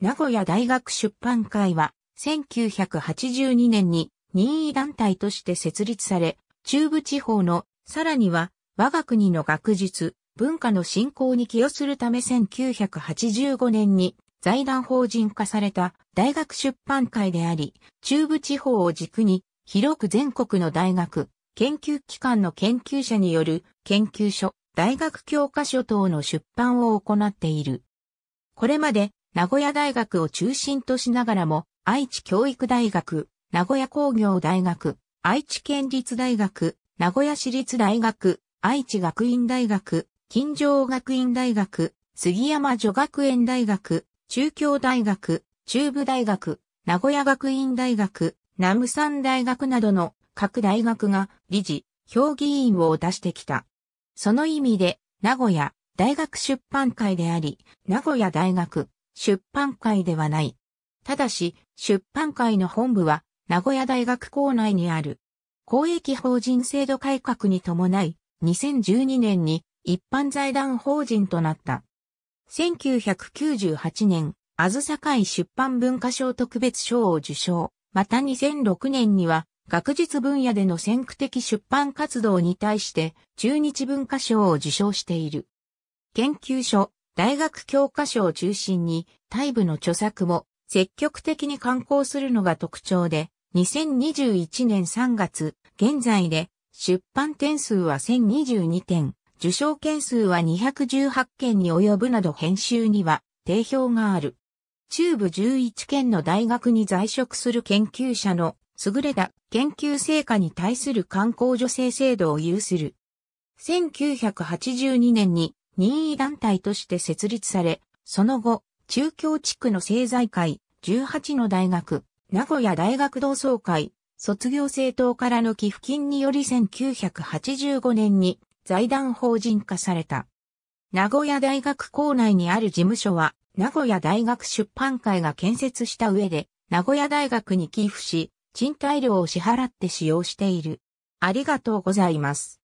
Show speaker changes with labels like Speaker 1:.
Speaker 1: 名古屋大学出版会は、1982年に任意団体として設立され、中部地方の、さらには、我が国の学術、文化の振興に寄与するため1985年に財団法人化された大学出版会であり、中部地方を軸に広く全国の大学、研究機関の研究者による研究所、大学教科書等の出版を行っている。これまで名古屋大学を中心としながらも、愛知教育大学、名古屋工業大学、愛知県立大学、名古屋市立大学、愛知学院大学、金城学院大学、杉山女学園大学、中京大学、中部大学、名古屋学院大学、南山大学などの各大学が理事、評議員を出してきた。その意味で、名古屋大学出版会であり、名古屋大学出版会ではない。ただし、出版会の本部は、名古屋大学校内にある。公益法人制度改革に伴い、2012年に一般財団法人となった。1998年、あずさ会出版文化賞特別賞を受賞。また2006年には、学術分野での先駆的出版活動に対して、中日文化賞を受賞している。研究所、大学教科書を中心に、大部の著作も積極的に刊行するのが特徴で、2021年3月、現在で出版点数は1022点、受賞件数は218件に及ぶなど編集には定評がある。中部11県の大学に在職する研究者の優れた研究成果に対する観光助成制度を有する。1982年に任意団体として設立され、その後、中京地区の政財界、18の大学、名古屋大学同窓会、卒業政党からの寄付金により1985年に財団法人化された。名古屋大学校内にある事務所は、名古屋大学出版会が建設した上で、名古屋大学に寄付し、賃貸料を支払って使用している。ありがとうございます。